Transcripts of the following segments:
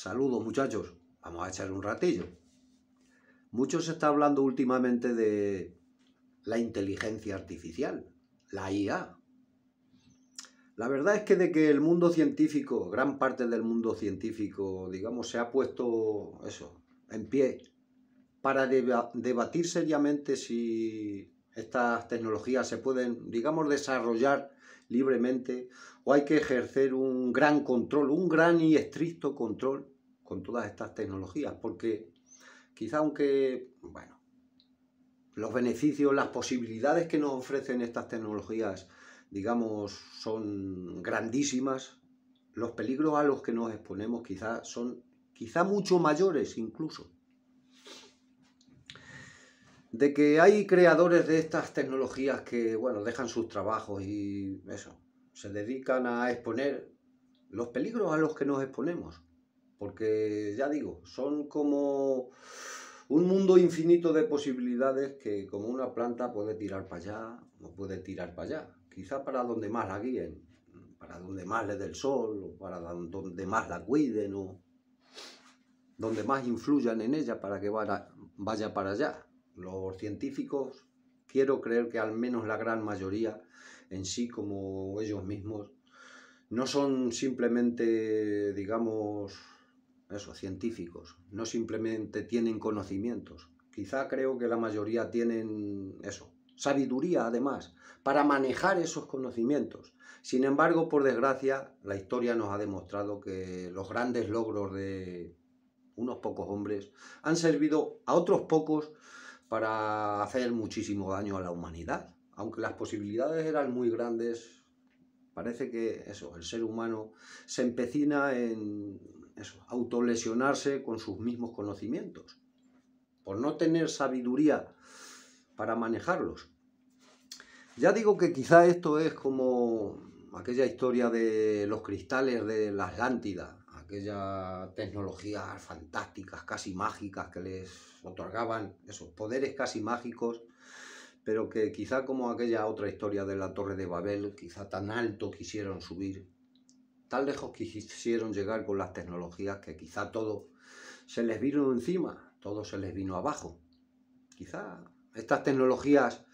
Saludos muchachos, vamos a echar un ratillo. Mucho se está hablando últimamente de la inteligencia artificial, la IA. La verdad es que de que el mundo científico, gran parte del mundo científico, digamos, se ha puesto eso, en pie, para debatir seriamente si estas tecnologías se pueden, digamos, desarrollar libremente o hay que ejercer un gran control, un gran y estricto control con todas estas tecnologías, porque quizá aunque, bueno, los beneficios, las posibilidades que nos ofrecen estas tecnologías, digamos, son grandísimas, los peligros a los que nos exponemos quizá son quizá mucho mayores incluso. De que hay creadores de estas tecnologías que, bueno, dejan sus trabajos y eso, se dedican a exponer los peligros a los que nos exponemos porque ya digo, son como un mundo infinito de posibilidades que como una planta puede tirar para allá no puede tirar para allá, quizá para donde más la guíen, para donde más le dé el sol o para donde más la cuiden o donde más influyan en ella para que vaya para allá. Los científicos, quiero creer que al menos la gran mayoría en sí como ellos mismos, no son simplemente, digamos, eso científicos, no simplemente tienen conocimientos. Quizá creo que la mayoría tienen eso, sabiduría además, para manejar esos conocimientos. Sin embargo, por desgracia, la historia nos ha demostrado que los grandes logros de unos pocos hombres han servido a otros pocos para hacer muchísimo daño a la humanidad. Aunque las posibilidades eran muy grandes, parece que eso, el ser humano se empecina en autolesionarse con sus mismos conocimientos, por no tener sabiduría para manejarlos. Ya digo que quizá esto es como aquella historia de los cristales de la Atlántida, aquellas tecnologías fantásticas, casi mágicas, que les otorgaban esos poderes casi mágicos, pero que quizá como aquella otra historia de la Torre de Babel, quizá tan alto quisieron subir tan lejos quisieron llegar con las tecnologías que quizá todo se les vino encima, todo se les vino abajo. Quizá estas tecnologías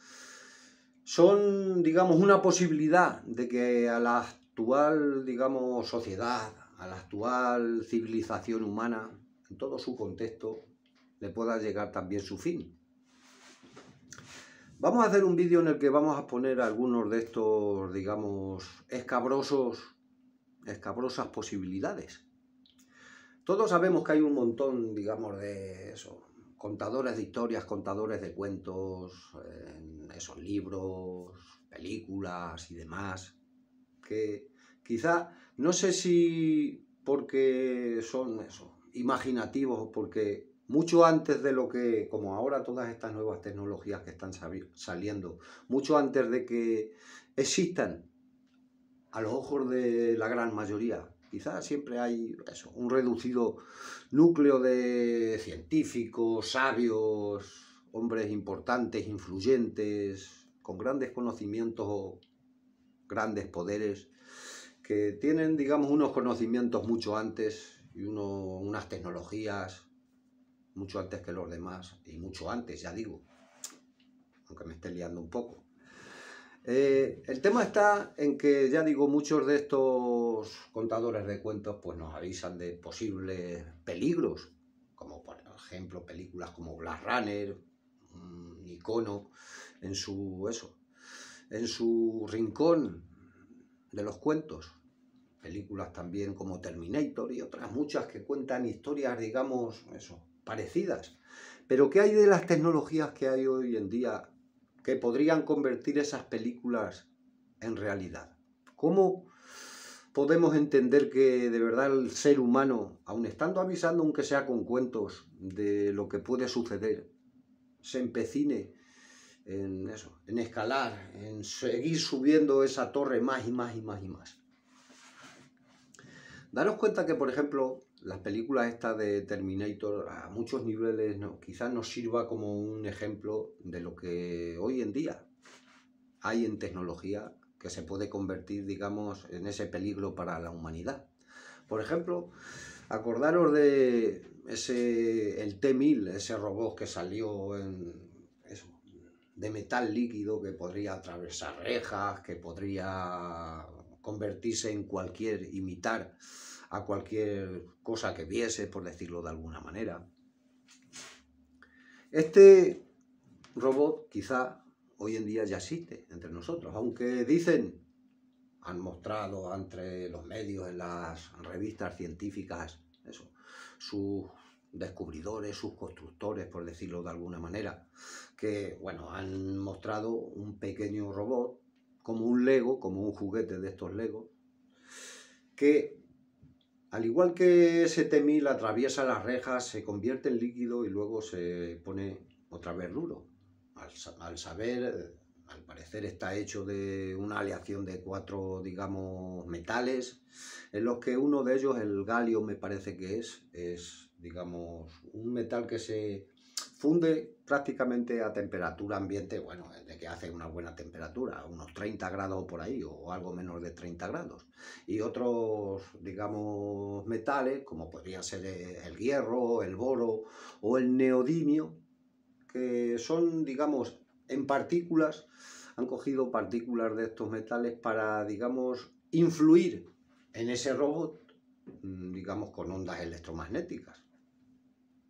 son, digamos, una posibilidad de que a la actual, digamos, sociedad, a la actual civilización humana, en todo su contexto, le pueda llegar también su fin. Vamos a hacer un vídeo en el que vamos a poner algunos de estos, digamos, escabrosos escabrosas posibilidades. Todos sabemos que hay un montón, digamos, de eso, contadores de historias, contadores de cuentos, esos libros, películas y demás, que quizá, no sé si porque son imaginativos, porque mucho antes de lo que, como ahora todas estas nuevas tecnologías que están saliendo, mucho antes de que existan a los ojos de la gran mayoría. Quizás siempre hay eso, un reducido núcleo de científicos, sabios, hombres importantes, influyentes, con grandes conocimientos o grandes poderes, que tienen, digamos, unos conocimientos mucho antes y unas tecnologías mucho antes que los demás, y mucho antes, ya digo, aunque me esté liando un poco. Eh, el tema está en que, ya digo, muchos de estos contadores de cuentos pues nos avisan de posibles peligros, como por ejemplo películas como Black Runner, un mm, icono en su, eso, en su rincón de los cuentos. Películas también como Terminator y otras muchas que cuentan historias, digamos, eso, parecidas. Pero ¿qué hay de las tecnologías que hay hoy en día que podrían convertir esas películas en realidad. ¿Cómo podemos entender que de verdad el ser humano, aun estando avisando, aunque sea con cuentos, de lo que puede suceder, se empecine en eso, en escalar, en seguir subiendo esa torre más y más y más y más? Daros cuenta que, por ejemplo, las películas estas de Terminator a muchos niveles quizás nos sirva como un ejemplo de lo que hoy en día hay en tecnología que se puede convertir, digamos, en ese peligro para la humanidad. Por ejemplo, acordaros de ese el T-1000, ese robot que salió en de metal líquido que podría atravesar rejas, que podría convertirse en cualquier imitar cualquier cosa que viese, por decirlo de alguna manera. Este robot quizá hoy en día ya existe entre nosotros, aunque dicen, han mostrado entre los medios, en las revistas científicas, eso, sus descubridores, sus constructores, por decirlo de alguna manera, que, bueno, han mostrado un pequeño robot, como un Lego, como un juguete de estos Legos, que al igual que ese 1000 atraviesa las rejas, se convierte en líquido y luego se pone otra vez duro. Al, al saber, al parecer está hecho de una aleación de cuatro, digamos, metales, en los que uno de ellos, el galio me parece que es, es, digamos, un metal que se funde prácticamente a temperatura ambiente, bueno, de que hace una buena temperatura, unos 30 grados por ahí o algo menos de 30 grados. Y otros, digamos, metales, como podría ser el hierro, el boro o el neodimio, que son, digamos, en partículas, han cogido partículas de estos metales para, digamos, influir en ese robot, mm, digamos, con ondas electromagnéticas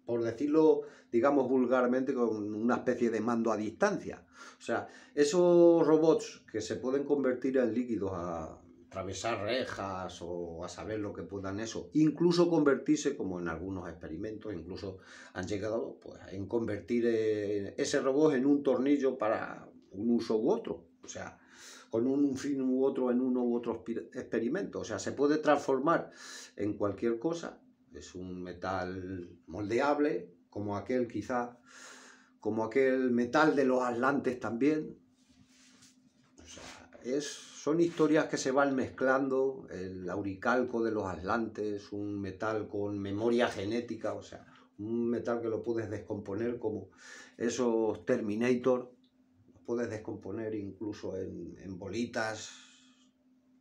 por decirlo, digamos vulgarmente, con una especie de mando a distancia. O sea, esos robots que se pueden convertir en líquidos a atravesar rejas o a saber lo que puedan eso, incluso convertirse, como en algunos experimentos, incluso han llegado pues, en convertir eh, ese robot en un tornillo para un uso u otro. O sea, con un fin u otro en uno u otro experimento. O sea, se puede transformar en cualquier cosa es un metal moldeable, como aquel quizá, como aquel metal de los atlantes también. es, son historias que se van mezclando, el auricalco de los atlantes, un metal con memoria genética, o sea, un metal que lo puedes descomponer como esos Terminator, lo puedes descomponer incluso en, bolitas,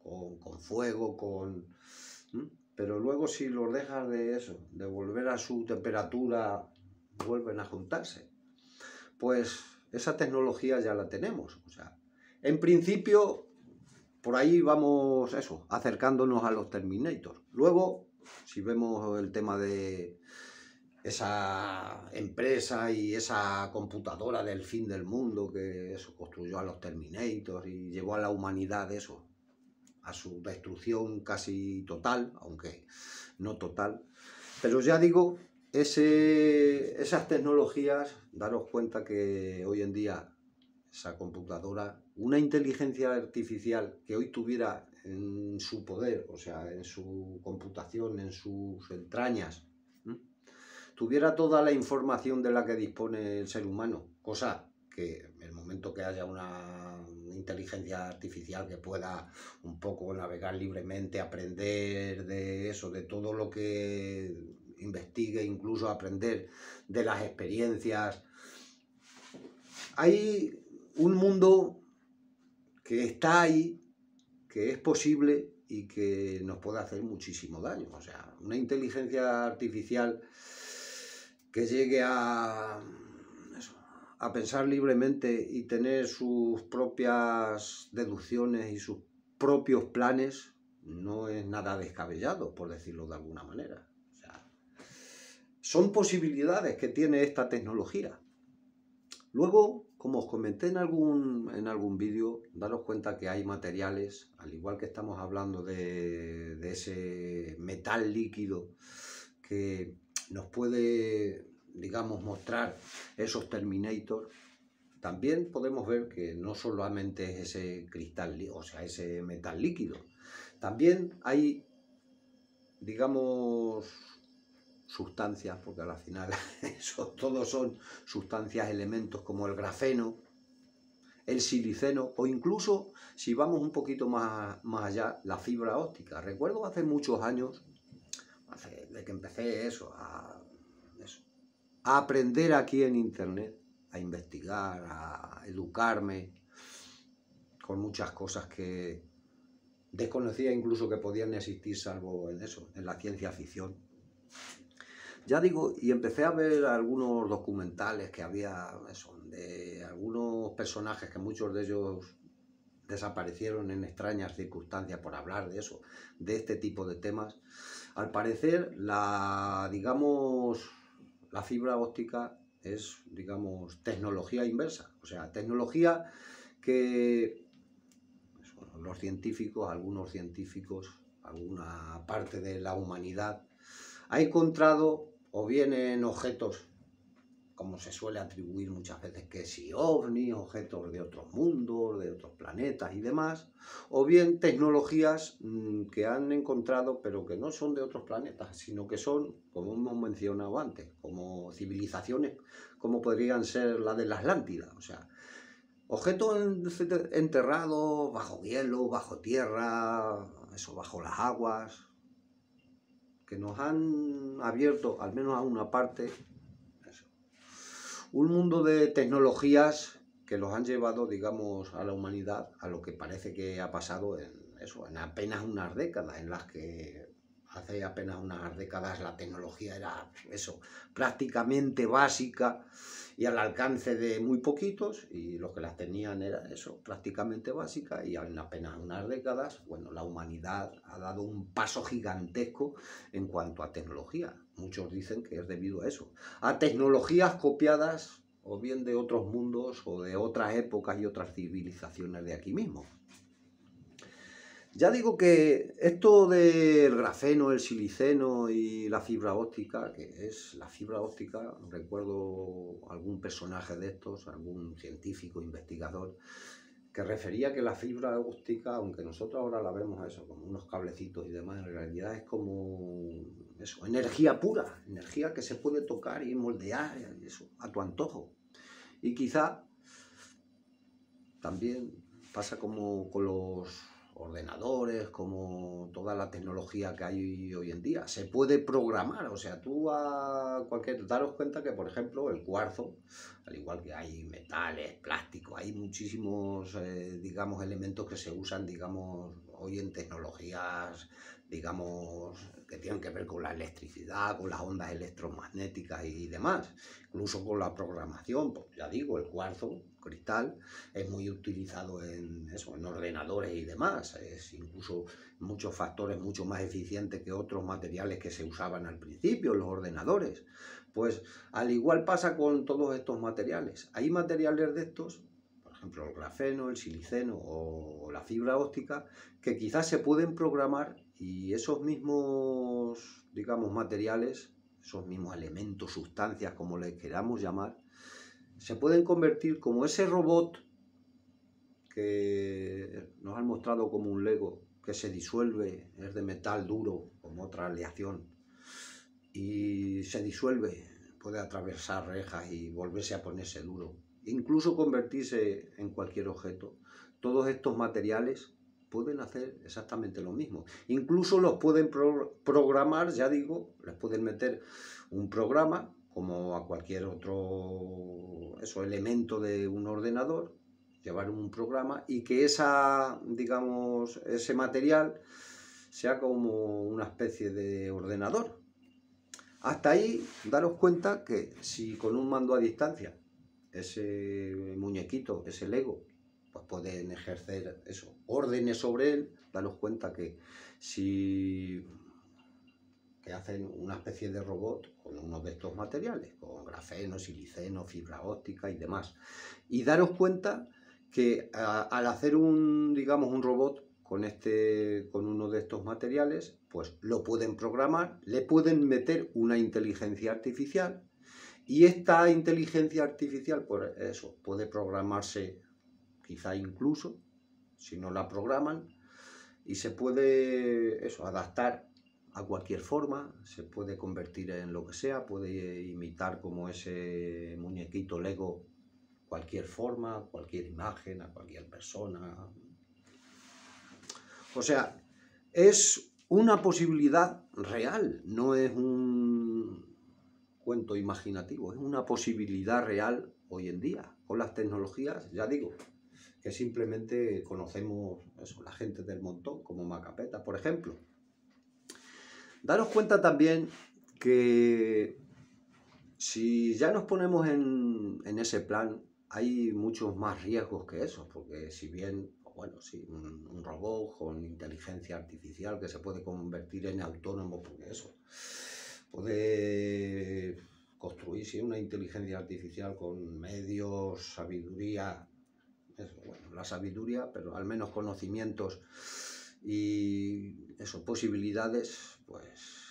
con, fuego, con... Pero luego si los dejas de eso, de volver a su temperatura, vuelven a juntarse. Pues esa tecnología ya la tenemos. O sea, en principio, por ahí vamos, eso, acercándonos a los Terminators. Luego, si vemos el tema de esa empresa y esa computadora del fin del mundo que eso construyó a los Terminators y llevó a la humanidad eso, a su destrucción casi total, aunque no total. Pero ya digo, ese, esas tecnologías, daros cuenta que hoy en día esa computadora, una inteligencia artificial que hoy tuviera en su poder, o sea, en su computación, en sus entrañas, tuviera toda la información de la que dispone el ser humano, cosa que en el momento que haya una inteligencia artificial que pueda un poco navegar libremente, aprender de eso, de todo lo que investigue, incluso aprender de las experiencias. Hay un mundo que está ahí, que es posible y que nos puede hacer muchísimo daño. O sea, una inteligencia artificial que llegue a a pensar libremente y tener sus propias deducciones y sus propios planes no es nada descabellado, por decirlo de alguna manera. son posibilidades que tiene esta tecnología. Luego, como os comenté en algún, en algún vídeo, daros cuenta que hay materiales, al igual que estamos hablando de, de ese metal líquido que nos puede digamos, mostrar esos terminators, también podemos ver que no solamente es ese cristal, o sea, ese metal líquido, también hay, digamos, sustancias, porque al final eso, todos son sustancias, elementos como el grafeno, el siliceno o incluso, si vamos un poquito más, más allá, la fibra óptica. Recuerdo hace muchos años, hace, de que empecé eso, a a aprender aquí en Internet, a investigar, a educarme con muchas cosas que desconocía incluso que podían existir salvo en eso, en la ciencia ficción. Ya digo, y empecé a ver algunos documentales que había de algunos personajes que muchos de ellos desaparecieron en extrañas circunstancias por hablar de eso, de este tipo de temas. Al parecer, la, digamos, la fibra óptica es, digamos, tecnología inversa, o sea, tecnología que pues los científicos, algunos científicos, alguna parte de la humanidad, ha encontrado o vienen en objetos como se suele atribuir muchas veces que si ovni, objetos de otros mundos, de otros planetas y demás, o bien tecnologías mm, que han encontrado pero que no son de otros planetas, sino que son, como hemos mencionado antes, como civilizaciones como podrían ser la de la Atlántida, o sea, objetos enterrados bajo hielo, bajo tierra, eso bajo las aguas, que nos han abierto al menos a una parte un mundo de tecnologías que los han llevado, digamos, a la humanidad a lo que parece que ha pasado en, eso, en apenas unas décadas en las que hace apenas unas décadas la tecnología era eso, prácticamente básica y al alcance de muy poquitos y los que las tenían era eso, prácticamente básica y en apenas unas décadas, bueno, la humanidad ha dado un paso gigantesco en cuanto a tecnología. Muchos dicen que es debido a eso, a tecnologías copiadas o bien de otros mundos o de otras épocas y otras civilizaciones de aquí mismo. Ya digo que esto del grafeno, el siliceno y la fibra óptica, que es la fibra óptica, recuerdo algún personaje de estos, algún científico, investigador, que refería que la fibra óptica, aunque nosotros ahora la vemos eso, como unos cablecitos y demás, en realidad es como eso, energía pura, energía que se puede tocar y moldear a tu antojo. Y quizá también pasa como con los ordenadores, como toda la tecnología que hay hoy en día. Se puede programar, o sea, tú a cualquier... Daros cuenta que, por ejemplo, el cuarzo, al igual que hay metales, plástico, hay muchísimos, eh, digamos, elementos que se usan, digamos, hoy en tecnologías digamos, que tienen que ver con la electricidad, con las ondas electromagnéticas y demás, incluso con la programación, pues ya digo, el cuarzo, cristal, es muy utilizado en, eso, en ordenadores y demás, es incluso muchos factores mucho más eficientes que otros materiales que se usaban al principio los ordenadores. Pues al igual pasa con todos estos materiales. Hay materiales de estos ejemplo el grafeno, el siliceno o la fibra óptica, que quizás se pueden programar y esos mismos, digamos, materiales, esos mismos elementos, sustancias, como les queramos llamar, se pueden convertir como ese robot que nos han mostrado como un Lego, que se disuelve, es de metal duro, como otra aleación, y se disuelve, puede atravesar rejas y volverse a ponerse duro incluso convertirse en cualquier objeto. Todos estos materiales pueden hacer exactamente lo mismo. Incluso los pueden programar, ya digo, les pueden meter un programa como a cualquier otro eso, elemento de un ordenador, llevar un programa y que esa, digamos, ese material sea como una especie de ordenador. Hasta ahí daros cuenta que si con un mando a distancia ese muñequito, ese Lego, pues pueden ejercer eso, órdenes sobre él, Daros cuenta que si que hacen una especie de robot con uno de estos materiales, con grafeno, siliceno, fibra óptica y demás. Y daros cuenta que al hacer un, digamos, un robot con, este, con uno de estos materiales, pues lo pueden programar, le pueden meter una inteligencia artificial y esta inteligencia artificial, por pues, eso, puede programarse quizá incluso, si no la programan, y se puede eso, adaptar a cualquier forma, se puede convertir en lo que sea, puede imitar como ese muñequito Lego cualquier forma, cualquier imagen, a cualquier persona. O sea, es una posibilidad real, no es un, cuento imaginativo, es una posibilidad real hoy en día, con las tecnologías, ya digo, que simplemente conocemos la gente del montón, como Macapeta, por ejemplo. Daros cuenta también que si ya nos ponemos en, ese plan, hay muchos más riesgos que eso porque si bien pues bueno, si un, robot con inteligencia artificial que se puede convertir en autónomo, porque eso de construirse una inteligencia artificial con medios, sabiduría, bueno, la sabiduría, pero al menos conocimientos y eso, posibilidades, pues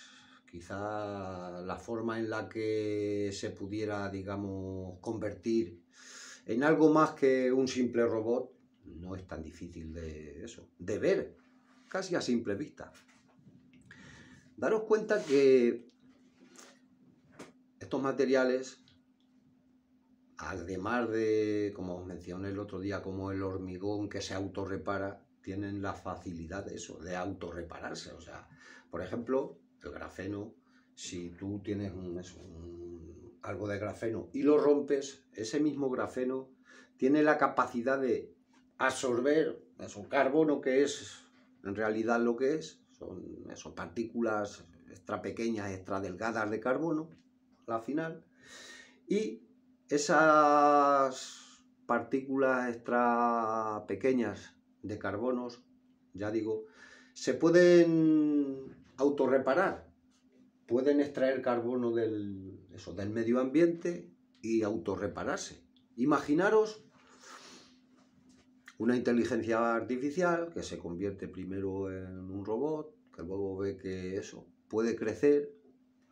quizá la forma en la que se pudiera, digamos, convertir en algo más que un simple robot no es tan difícil de eso, de ver, casi a simple vista. Daros cuenta que estos materiales, además de, como os mencioné el otro día, como el hormigón que se autorrepara, tienen la facilidad de eso, de autorrepararse. O sea, por ejemplo, el grafeno, si tú tienes algo de grafeno y lo rompes, ese mismo grafeno tiene la capacidad de absorber eso, carbono, que es en realidad lo que es, son partículas extra pequeñas, extra delgadas de carbono, la final. Y esas partículas extra pequeñas de carbonos, ya digo, se pueden autorreparar, pueden extraer carbono del, eso, del medio ambiente y autorrepararse. Imaginaros una inteligencia artificial que se convierte primero en un robot, que luego ve que eso puede crecer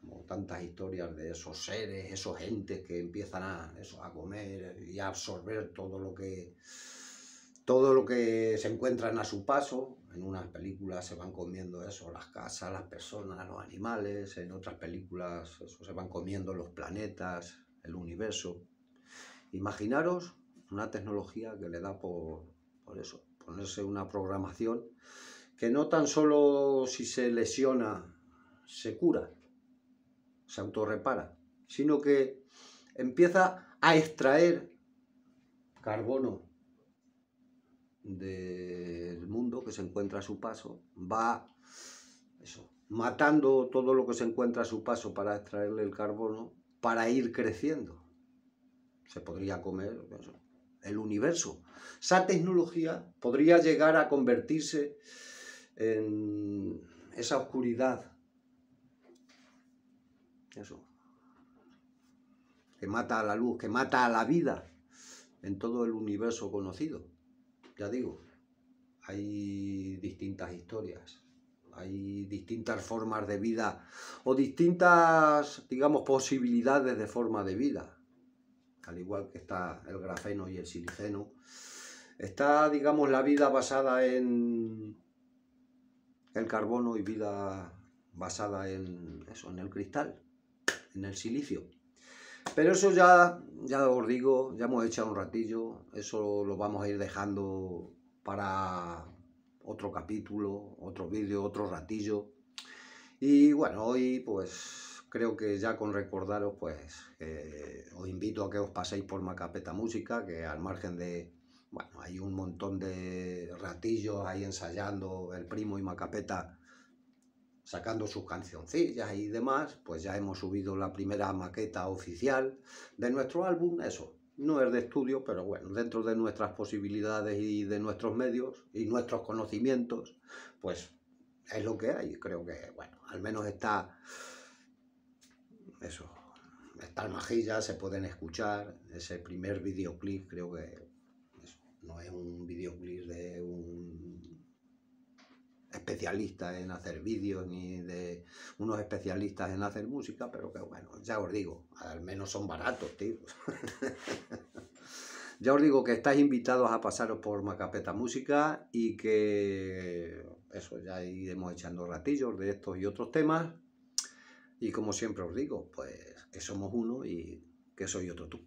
como tantas historias de esos seres, esos entes que empiezan a, a comer y a absorber todo lo que todo lo que se encuentran a su paso. En unas películas se van comiendo eso, las casas, las personas, los animales, en otras películas se van comiendo los planetas, el universo. Imaginaros una tecnología que le da por, por eso, ponerse una programación que no tan solo si se lesiona se cura, se autorrepara, sino que empieza a extraer carbono del mundo que se encuentra a su paso, va matando todo lo que se encuentra a su paso para extraerle el carbono, para ir creciendo. Se podría comer el universo. Esa tecnología podría llegar a convertirse en esa oscuridad eso. Que mata a la luz, que mata a la vida en todo el universo conocido. Ya digo, hay distintas historias, hay distintas formas de vida o distintas, digamos, posibilidades de forma de vida. Al igual que está el grafeno y el siliceno, está, digamos, la vida basada en el carbono y vida basada en eso, en el cristal en el silicio. Pero eso ya, ya os digo, ya hemos echado un ratillo, eso lo vamos a ir dejando para otro capítulo, otro vídeo, otro ratillo. Y bueno, hoy pues creo que ya con recordaros pues os invito a que os paséis por Macapeta Música, que al margen de, bueno, hay un montón de ratillos ahí ensayando el primo y Macapeta sacando sus cancioncillas y demás, pues ya hemos subido la primera maqueta oficial de nuestro álbum, eso. No es de estudio, pero bueno, dentro de nuestras posibilidades y de nuestros medios y nuestros conocimientos, pues es lo que hay. Creo que, bueno, al menos está eso, está en majilla, se pueden escuchar. Ese primer videoclip creo que no es un videoclip de un especialistas en hacer vídeos ni de unos especialistas en hacer música, pero que bueno, ya os digo, al menos son baratos, tío. ya os digo que estáis invitados a pasaros por Macapeta Música y que eso, ya iremos echando ratillos de estos y otros temas. Y como siempre os digo, pues que somos uno y que soy otro tú.